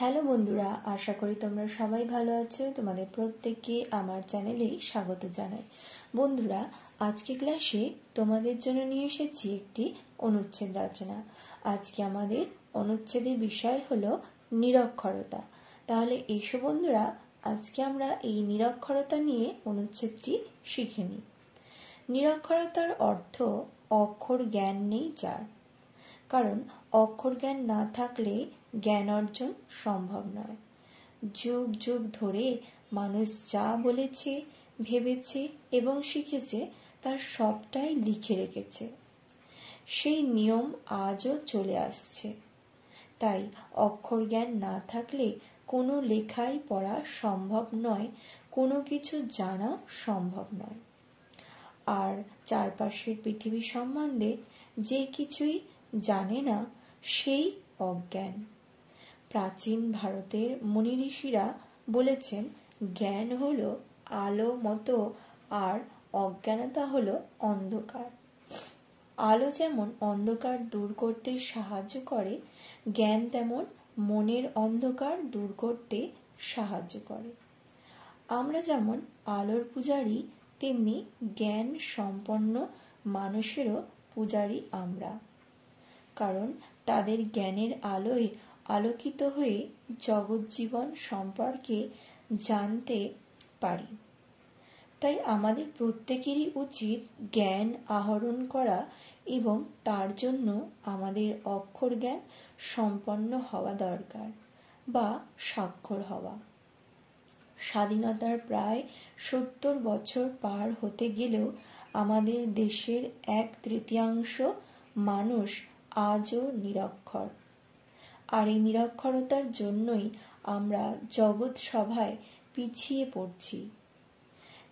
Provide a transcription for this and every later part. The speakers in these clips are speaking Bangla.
হ্যালো বন্ধুরা আশা করি তোমরা সবাই ভালো আছো তোমাদের প্রত্যেককে আমার চ্যানেলে স্বাগত জানাই বন্ধুরা আজকে ক্লাসে তোমাদের জন্য নিয়ে এসেছি একটি অনুচ্ছেদ রচনা আজকে আমাদের অনুচ্ছেদের বিষয় হল নিরক্ষরতা তাহলে এসো বন্ধুরা আজকে আমরা এই নিরক্ষরতা নিয়ে অনুচ্ছেদটি শিখে নিই নিরক্ষরতার অর্থ অক্ষর জ্ঞান নেই যার কারণ অক্ষর জ্ঞান না থাকলে জ্ঞান অর্জন সম্ভব নয় যুগ যুগ ধরে মানুষ যা বলেছে ভেবেছে এবং শিখেছে তার সবটাই লিখে রেখেছে সেই নিয়ম আজও চলে আসছে তাই অক্ষর জ্ঞান না থাকলে কোনো লেখাই পড়া সম্ভব নয় কোনো কিছু জানা সম্ভব নয় আর চারপাশের পৃথিবী সম্বন্ধে যে কিছুই জানে না সেই অজ্ঞান প্রাচীন ভারতের মুনি ঋষিরা বলেছেন জ্ঞান হল আলো মতো আর অজ্ঞানতা হল অন্ধকার আলো যেমন অন্ধকার দূর করতে সাহায্য করে জ্ঞান তেমন মনের অন্ধকার দূর করতে সাহায্য করে আমরা যেমন আলোর পূজারী তেমনি জ্ঞান সম্পন্ন মানুষেরও পূজারী আমরা কারণ তাদের জ্ঞানের আলোয় আলোকিত হয়ে জগজ্জীবন সম্পর্কে জানতে পারি তাই আমাদের প্রত্যেকেরই উচিত জ্ঞান আহরণ করা এবং তার জন্য আমাদের অক্ষর জ্ঞান সম্পন্ন হওয়া দরকার বা স্বাক্ষর হওয়া স্বাধীনতার প্রায় সত্তর বছর পার হতে গেলেও আমাদের দেশের এক তৃতীয়াংশ মানুষ আজও নিরক্ষর আর এই নিরক্ষরতার জন্যই আমরা জগৎ সভায় পিছিয়ে পড়ছি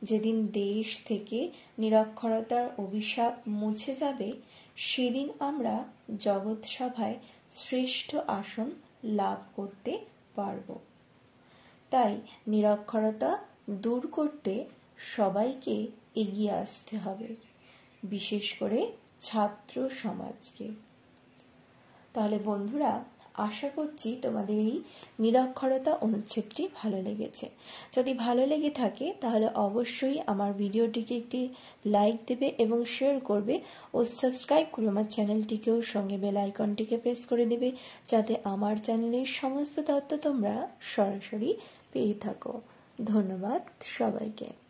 যেদিন দেশ থেকে নিরক্ষরতার অভিশাপ মুছে যাবে সেদিন আমরা জগৎ সভায় শ্রেষ্ঠ আসন লাভ করতে পারব তাই নিরক্ষরতা দূর করতে সবাইকে এগিয়ে আসতে হবে বিশেষ করে ছাত্র সমাজকে তাহলে বন্ধুরা আশা করছি তোমাদের এই নিরক্ষরতা অনুচ্ছেদটি ভালো লেগেছে যদি ভালো লেগে থাকে তাহলে অবশ্যই আমার ভিডিওটিকে একটি লাইক দেবে এবং শেয়ার করবে ও সাবস্ক্রাইব করে আমার চ্যানেলটিকেও সঙ্গে বেল আইকনটিকে প্রেস করে দেবে যাতে আমার চ্যানেলের সমস্ত তথ্য তোমরা সরাসরি পেয়ে থাকো ধন্যবাদ সবাইকে